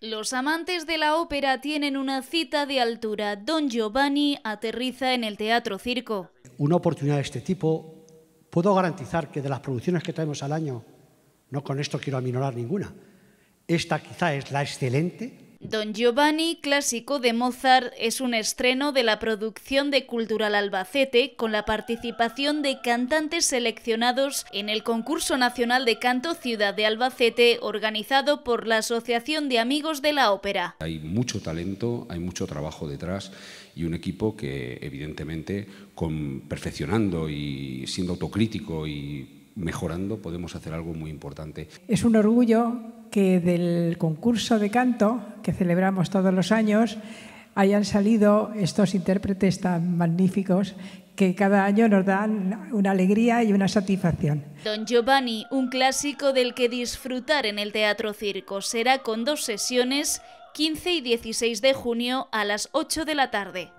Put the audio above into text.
Los amantes de la ópera tienen una cita de altura. Don Giovanni aterriza en el Teatro Circo. Una oportunidad de este tipo, puedo garantizar que de las producciones que traemos al año, no con esto quiero aminorar ninguna, esta quizá es la excelente Don Giovanni, clásico de Mozart, es un estreno de la producción de Cultural Albacete con la participación de cantantes seleccionados en el concurso nacional de canto Ciudad de Albacete organizado por la Asociación de Amigos de la Ópera. Hay mucho talento, hay mucho trabajo detrás y un equipo que evidentemente con, perfeccionando y siendo autocrítico y mejorando podemos hacer algo muy importante. Es un orgullo que del concurso de canto que celebramos todos los años hayan salido estos intérpretes tan magníficos que cada año nos dan una alegría y una satisfacción. Don Giovanni, un clásico del que disfrutar en el Teatro Circo, será con dos sesiones, 15 y 16 de junio a las 8 de la tarde.